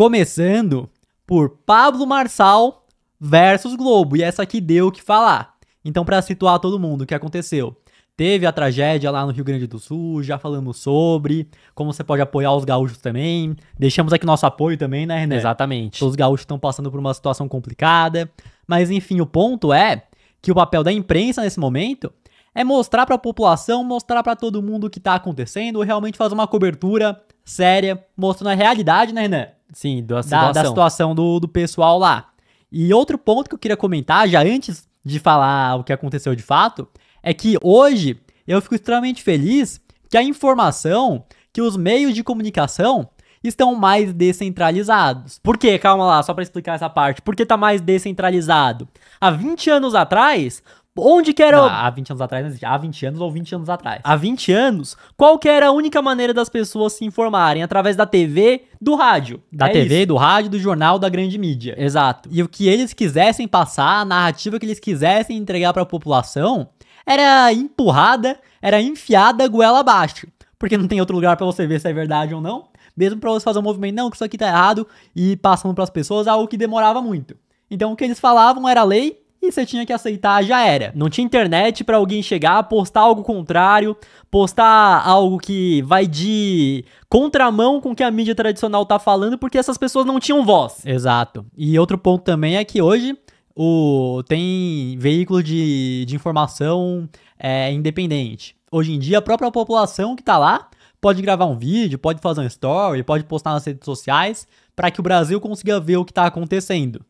Começando por Pablo Marçal versus Globo, e essa aqui deu o que falar. Então, para situar todo mundo, o que aconteceu? Teve a tragédia lá no Rio Grande do Sul, já falamos sobre como você pode apoiar os gaúchos também. Deixamos aqui nosso apoio também, né, Renan? Exatamente. Os gaúchos estão passando por uma situação complicada. Mas, enfim, o ponto é que o papel da imprensa nesse momento é mostrar para a população, mostrar para todo mundo o que está acontecendo, realmente fazer uma cobertura séria, mostrando a realidade, né, Renan? Sim, da situação, da, da situação do, do pessoal lá. E outro ponto que eu queria comentar, já antes de falar o que aconteceu de fato, é que hoje eu fico extremamente feliz que a informação, que os meios de comunicação estão mais descentralizados. Por quê? Calma lá, só para explicar essa parte. Por que tá mais descentralizado? Há 20 anos atrás, Onde que era. Não, há 20 anos atrás não existia. Há 20 anos ou 20 anos atrás. Há 20 anos, qual que era a única maneira das pessoas se informarem? Através da TV, do rádio. Da é TV, isso. do rádio, do jornal, da grande mídia. Exato. E o que eles quisessem passar, a narrativa que eles quisessem entregar para a população, era empurrada, era enfiada goela abaixo. Porque não tem outro lugar para você ver se é verdade ou não. Mesmo para você fazer um movimento, não, que isso aqui tá errado, e passando para as pessoas algo que demorava muito. Então o que eles falavam era lei, e você tinha que aceitar, já era. Não tinha internet para alguém chegar, postar algo contrário, postar algo que vai de contramão com o que a mídia tradicional tá falando, porque essas pessoas não tinham voz. Exato. E outro ponto também é que hoje o, tem veículo de, de informação é, independente. Hoje em dia, a própria população que tá lá pode gravar um vídeo, pode fazer um story, pode postar nas redes sociais, para que o Brasil consiga ver o que tá acontecendo.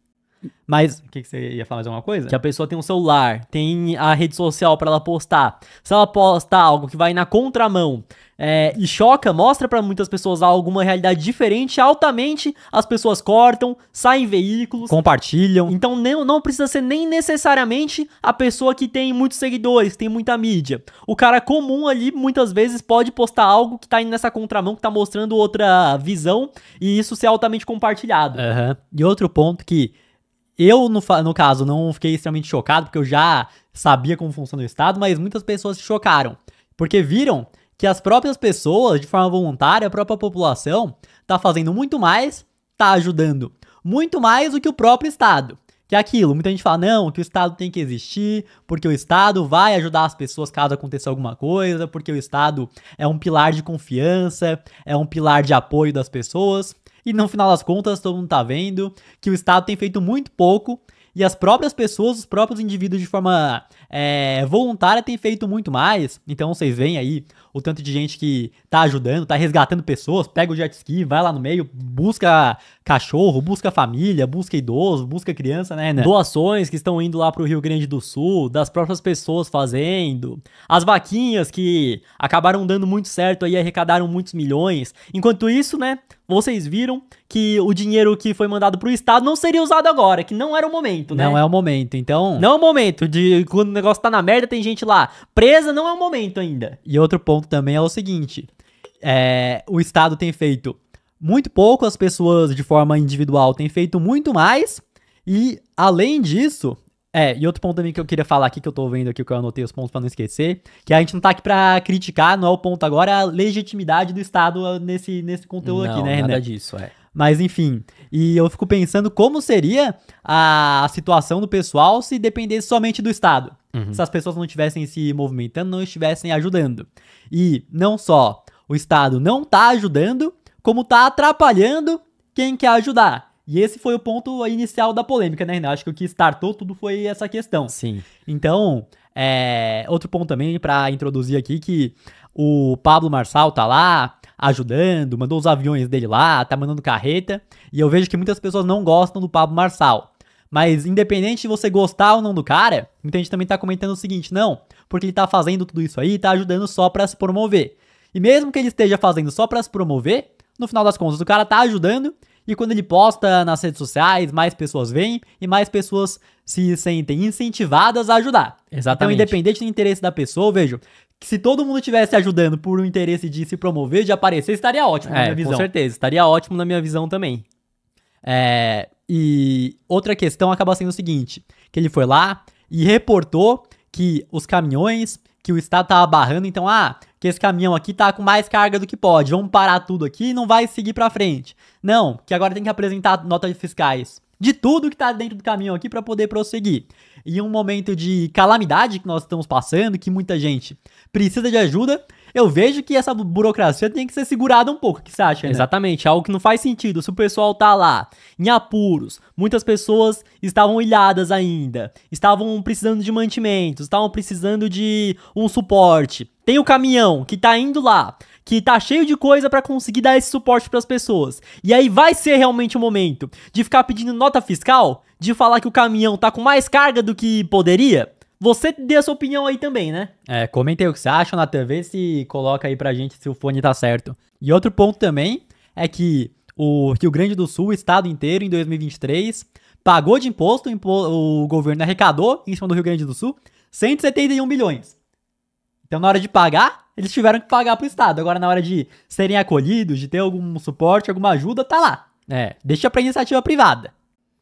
Mas. O que, que, você ia falar de alguma coisa? Que a pessoa tem um celular, tem a rede social para ela postar. Se ela postar algo que vai na contramão é, e choca, mostra para muitas pessoas alguma realidade diferente, altamente as pessoas cortam, saem veículos, compartilham. Então não, não precisa ser nem necessariamente a pessoa que tem muitos seguidores, tem muita mídia. O cara comum ali muitas vezes pode postar algo que tá indo nessa contramão, que tá mostrando outra visão e isso ser altamente compartilhado. Uhum. E outro ponto que eu, no, no caso, não fiquei extremamente chocado, porque eu já sabia como funciona o Estado, mas muitas pessoas se chocaram, porque viram que as próprias pessoas, de forma voluntária, a própria população, tá fazendo muito mais, tá ajudando muito mais do que o próprio Estado. Que é aquilo, muita gente fala, não, que o Estado tem que existir, porque o Estado vai ajudar as pessoas caso aconteça alguma coisa, porque o Estado é um pilar de confiança, é um pilar de apoio das pessoas e no final das contas todo mundo tá vendo que o Estado tem feito muito pouco e as próprias pessoas, os próprios indivíduos de forma é, voluntária têm feito muito mais. Então vocês veem aí o tanto de gente que tá ajudando, tá resgatando pessoas, pega o jet ski, vai lá no meio, busca cachorro, busca família, busca idoso, busca criança, né, né? Doações que estão indo lá pro Rio Grande do Sul, das próprias pessoas fazendo, as vaquinhas que acabaram dando muito certo aí, arrecadaram muitos milhões. Enquanto isso, né, vocês viram que o dinheiro que foi mandado pro Estado não seria usado agora, que não era o momento, né? Não é o momento, então. Não é o momento de quando o negócio tá na merda, tem gente lá presa, não é o momento ainda. E outro ponto também é o seguinte: é, o Estado tem feito muito pouco as pessoas de forma individual têm feito muito mais. E além disso, é, e outro ponto também que eu queria falar aqui, que eu tô vendo aqui, que eu anotei os pontos para não esquecer, que a gente não tá aqui pra criticar, não é o ponto agora, é a legitimidade do Estado nesse, nesse conteúdo não, aqui, né, Renan? Nada disso, é. Mas enfim, e eu fico pensando como seria a situação do pessoal se dependesse somente do Estado. Uhum. Se as pessoas não estivessem se movimentando, não estivessem ajudando. E não só o Estado não tá ajudando, como tá atrapalhando quem quer ajudar. E esse foi o ponto inicial da polêmica, né, Renan? Acho que o que startou tudo foi essa questão. Sim. Então, é, outro ponto também para introduzir aqui que o Pablo Marçal tá lá ajudando, mandou os aviões dele lá, tá mandando carreta, e eu vejo que muitas pessoas não gostam do Pablo Marçal. Mas independente de você gostar ou não do cara, muita gente também tá comentando o seguinte, não, porque ele tá fazendo tudo isso aí, tá ajudando só para se promover. E mesmo que ele esteja fazendo só para se promover, no final das contas, o cara tá ajudando e quando ele posta nas redes sociais, mais pessoas vêm e mais pessoas se sentem incentivadas a ajudar. Então, Exatamente. Então, independente do interesse da pessoa, vejo que se todo mundo estivesse ajudando por um interesse de se promover, de aparecer, estaria ótimo é, na minha visão. Com certeza, estaria ótimo na minha visão também. É, e outra questão acaba sendo o seguinte: que ele foi lá e reportou que os caminhões que o Estado estava barrando, então, ah, que esse caminhão aqui tá com mais carga do que pode, vamos parar tudo aqui e não vai seguir para frente. Não, que agora tem que apresentar notas fiscais de tudo que está dentro do caminhão aqui para poder prosseguir. E um momento de calamidade que nós estamos passando, que muita gente precisa de ajuda, eu vejo que essa burocracia tem que ser segurada um pouco, o que você acha, né? Exatamente, algo que não faz sentido. Se o pessoal tá lá em apuros, muitas pessoas estavam ilhadas ainda, estavam precisando de mantimentos, estavam precisando de um suporte. Tem o caminhão que tá indo lá, que tá cheio de coisa para conseguir dar esse suporte para as pessoas. E aí vai ser realmente o momento de ficar pedindo nota fiscal, de falar que o caminhão tá com mais carga do que poderia. Você dê a sua opinião aí também, né? É, aí o que você acha, Natan. Vê se coloca aí pra gente se o fone tá certo. E outro ponto também é que o Rio Grande do Sul, o estado inteiro, em 2023, pagou de imposto, o governo arrecadou em cima do Rio Grande do Sul 171 bilhões. Então, na hora de pagar, eles tiveram que pagar pro Estado. Agora, na hora de serem acolhidos, de ter algum suporte, alguma ajuda, tá lá. É, deixa pra iniciativa privada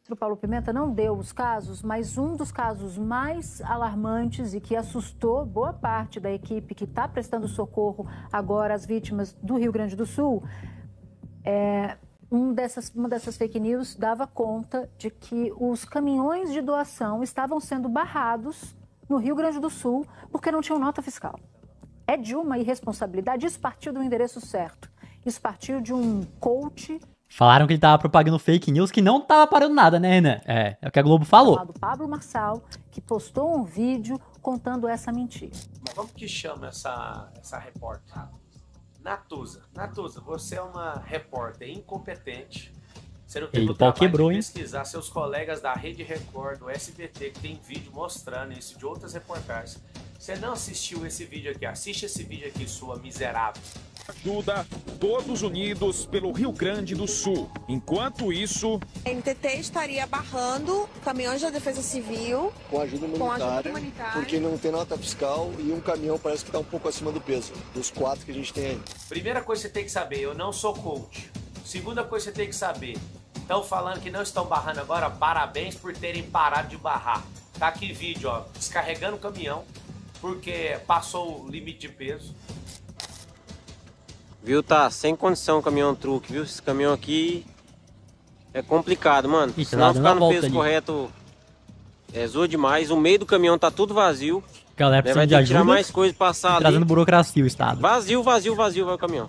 ministro Paulo Pimenta não deu os casos, mas um dos casos mais alarmantes e que assustou boa parte da equipe que está prestando socorro agora às vítimas do Rio Grande do Sul é, um dessas, uma dessas fake news dava conta de que os caminhões de doação estavam sendo barrados no Rio Grande do Sul porque não tinham nota fiscal. É de uma irresponsabilidade. Isso partiu do endereço certo. Isso partiu de um coach Falaram que ele tava propagando fake news que não tava parando nada, né, Renan? É, é o que a Globo falou. O Pablo Marçal, que postou um vídeo contando essa mentira. Mas como que chama essa, essa repórter? Natuza. Natuza, você é uma repórter incompetente. Você não teve o pau quebrou, hein? pesquisar seus colegas da Rede Record, do SBT, que tem vídeo mostrando isso de outras reportagens. Você não assistiu esse vídeo aqui. Assiste esse vídeo aqui, sua miserável ajuda todos unidos pelo Rio Grande do Sul. Enquanto isso. A MTT estaria barrando caminhões da Defesa Civil com ajuda humanitária, com ajuda humanitária. porque não tem nota fiscal e um caminhão parece que está um pouco acima do peso, dos quatro que a gente tem aí. Primeira coisa que você tem que saber: eu não sou coach. Segunda coisa que você tem que saber: estão falando que não estão barrando agora, parabéns por terem parado de barrar. Tá aqui vídeo, ó, descarregando o caminhão, porque passou o limite de peso. Viu? Tá sem condição o caminhão truque, viu? Esse caminhão aqui é complicado, mano. Se não ficar no peso ali. correto, é zoa demais. O meio do caminhão tá tudo vazio. Galera, precisa de ajuda que tirar mais coisa passar ali. Trazendo burocracia o estado. Vazio, vazio, vazio vai o caminhão.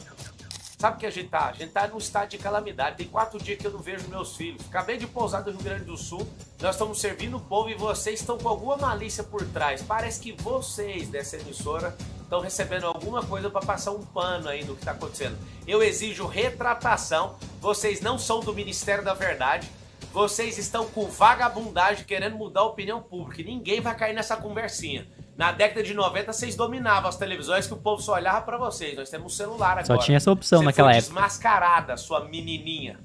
Sabe o que a gente tá? A gente tá num estado de calamidade. Tem quatro dias que eu não vejo meus filhos. Acabei de pousar do Rio Grande do Sul. Nós estamos servindo o povo e vocês estão com alguma malícia por trás. Parece que vocês dessa emissora estão recebendo alguma coisa para passar um pano aí do que está acontecendo. Eu exijo retratação. Vocês não são do Ministério da Verdade. Vocês estão com vagabundagem querendo mudar a opinião pública. Ninguém vai cair nessa conversinha. Na década de 90, vocês dominavam as televisões que o povo só olhava para vocês. Nós temos um celular agora. Só tinha essa opção você naquela época. desmascarada, sua menininha.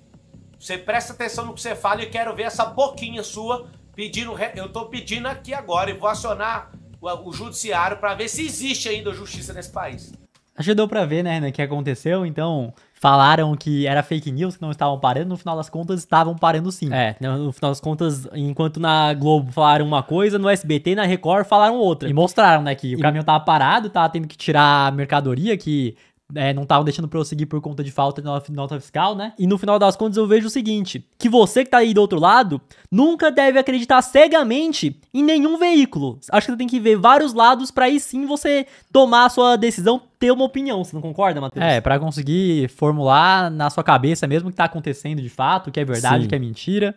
Você presta atenção no que você fala e quero ver essa boquinha sua pedindo... Re... Eu tô pedindo aqui agora e vou acionar o, o judiciário para ver se existe ainda justiça nesse país. Acho que deu ver, né, que aconteceu, então falaram que era fake news, que não estavam parando, no final das contas estavam parando sim. É, no final das contas, enquanto na Globo falaram uma coisa, no SBT e na Record falaram outra. E mostraram, né, que o caminhão tava parado, tava tendo que tirar a mercadoria que é, não estavam deixando prosseguir por conta de falta de nota fiscal, né? E no final das contas eu vejo o seguinte: que você que tá aí do outro lado nunca deve acreditar cegamente em nenhum veículo. Acho que você tem que ver vários lados para aí sim você tomar a sua decisão, ter uma opinião. Você não concorda, Matheus? É, para conseguir formular na sua cabeça mesmo o que tá acontecendo de fato, o que é verdade, o que é mentira.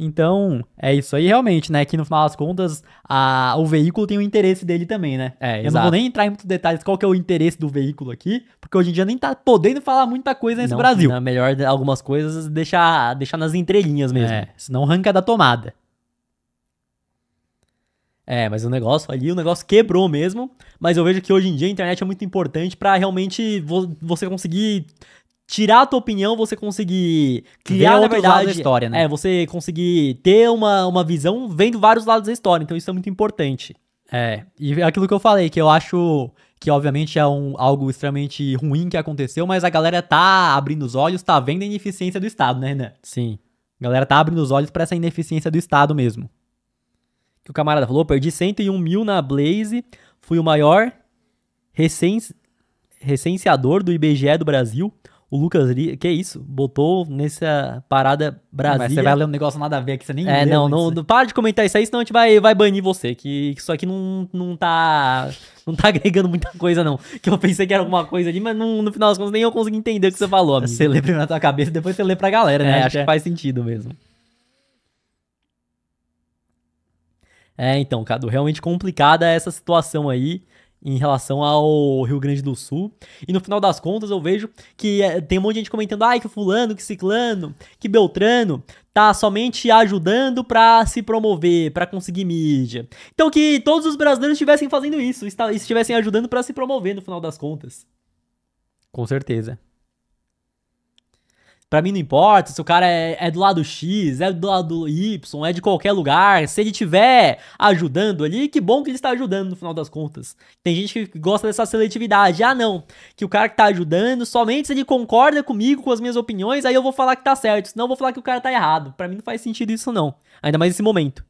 Então, é isso aí realmente, né? Que no final das contas, a, o veículo tem o interesse dele também, né? É, Eu exato. não vou nem entrar em muitos detalhes qual que é o interesse do veículo aqui, porque hoje em dia nem tá podendo falar muita coisa nesse não, Brasil. Não, melhor algumas coisas deixar, deixar nas entrelinhas mesmo. É, senão arranca da tomada. É, mas o negócio ali, o negócio quebrou mesmo. Mas eu vejo que hoje em dia a internet é muito importante para realmente vo você conseguir tirar a tua opinião, você conseguir criar Ver na verdade da história, né? É, você conseguir ter uma, uma visão vendo vários lados da história. Então isso é muito importante. É, e é aquilo que eu falei, que eu acho que obviamente é um, algo extremamente ruim que aconteceu, mas a galera tá abrindo os olhos, tá vendo a ineficiência do Estado, né, Renan? Sim. A galera tá abrindo os olhos para essa ineficiência do Estado mesmo. Que o camarada falou, perdi 101 mil na Blaze, fui o maior recen recenseador do IBGE do Brasil, o Lucas que é isso? Botou nessa parada brasil Mas você vai ler um negócio nada a ver que você nem É, não, né, não, não, para de comentar isso aí, senão a gente vai, vai banir você, que, isso aqui não, não tá não tá agregando muita coisa não. Que eu pensei que era alguma coisa ali, mas não, no final das contas nem eu consegui entender o que você falou, amigo. Você lê primeiro na tua cabeça, depois você lê pra galera, né? É, acho que é. faz sentido mesmo. É, então, Cadu, realmente complicada essa situação aí em relação ao Rio Grande do Sul. E no final das contas eu vejo que eh, tem um monte de gente comentando, ai, que fulano, que ciclano, que beltrano, tá somente ajudando para se promover, para conseguir mídia. Então que todos os brasileiros estivessem fazendo isso, estivessem ajudando para se promover no final das contas. Com certeza. Pra mim não importa se o cara é, é, do lado X, é do lado Y, é de qualquer lugar. Se ele tiver ajudando ali, que bom que ele está ajudando no final das contas. Tem gente que gosta dessa seletividade. Ah, não. Que o cara que tá ajudando, somente se ele concorda comigo, com as minhas opiniões, aí eu vou falar que tá certo. Senão eu vou falar que o cara tá errado. Pra mim não faz sentido isso, não. Ainda mais nesse momento.